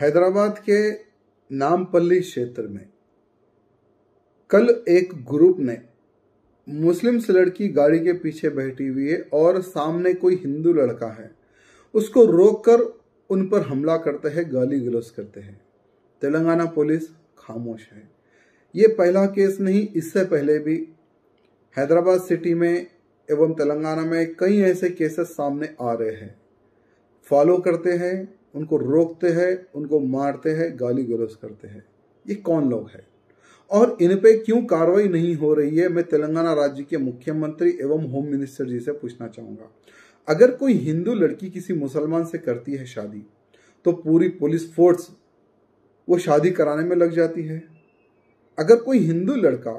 हैदराबाद के नामपल्ली क्षेत्र में कल एक ग्रुप ने मुस्लिम से लड़की गाड़ी के पीछे बैठी हुई है और सामने कोई हिंदू लड़का है उसको रोककर उन पर हमला करते हैं गाली गलौज करते हैं तेलंगाना पुलिस खामोश है ये पहला केस नहीं इससे पहले भी हैदराबाद सिटी में एवं तेलंगाना में कई ऐसे केसेस सामने आ रहे हैं फॉलो करते हैं उनको रोकते हैं उनको मारते हैं गाली गलौज करते हैं ये कौन लोग हैं और इन पे क्यों कार्रवाई नहीं हो रही है मैं तेलंगाना राज्य के मुख्यमंत्री एवं होम मिनिस्टर जी से पूछना चाहूँगा अगर कोई हिंदू लड़की किसी मुसलमान से करती है शादी तो पूरी पुलिस फोर्स वो शादी कराने में लग जाती है अगर कोई हिंदू लड़का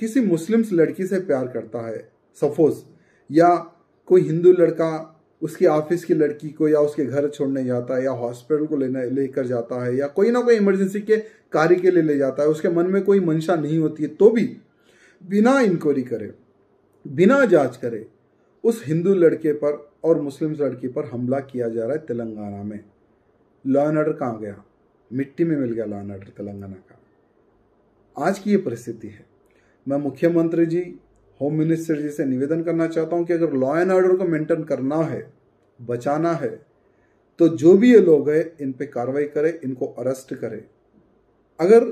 किसी मुस्लिम लड़की से प्यार करता है सफोज या कोई हिंदू लड़का उसकी ऑफिस की लड़की को या उसके घर छोड़ने जाता है या हॉस्पिटल को लेने लेकर जाता है या कोई ना कोई इमरजेंसी के कार्य के लिए ले जाता है उसके मन में कोई मंशा नहीं होती है तो भी बिना इंक्वायरी करे बिना जांच करे उस हिंदू लड़के पर और मुस्लिम लड़की पर हमला किया जा रहा है तेलंगाना में लॉ एंड ऑर्डर कहाँ गया मिट्टी में मिल गया लॉ एंड ऑर्डर तेलंगाना का आज की ये परिस्थिति है मैं मुख्यमंत्री जी होम मिनिस्टर जी से निवेदन करना चाहता हूँ कि अगर लॉ एंड ऑर्डर को मेंटेन करना है बचाना है तो जो भी ये लोग हैं इन पे कार्रवाई करें इनको अरेस्ट करें अगर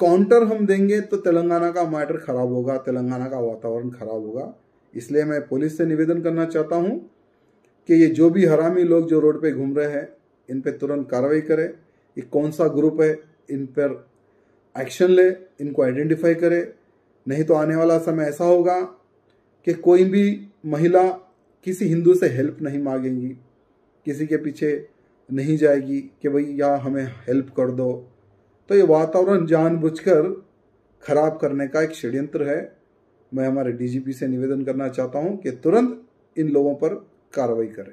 काउंटर हम देंगे तो तेलंगाना का मैटर खराब होगा तेलंगाना का वातावरण खराब होगा इसलिए मैं पुलिस से निवेदन करना चाहता हूँ कि ये जो भी हरामी लोग जो रोड पे घूम रहे हैं इन पे तुरंत कार्रवाई करें ये कौन सा ग्रुप है इन पर एक्शन ले इनको आइडेंटिफाई करें नहीं तो आने वाला समय ऐसा होगा कि कोई भी महिला किसी हिंदू से हेल्प नहीं मांगेंगी किसी के पीछे नहीं जाएगी कि भाई या हमें हेल्प कर दो तो ये वातावरण जानबूझकर खराब करने का एक षड्यंत्र है मैं हमारे डीजीपी से निवेदन करना चाहता हूँ कि तुरंत इन लोगों पर कार्रवाई करें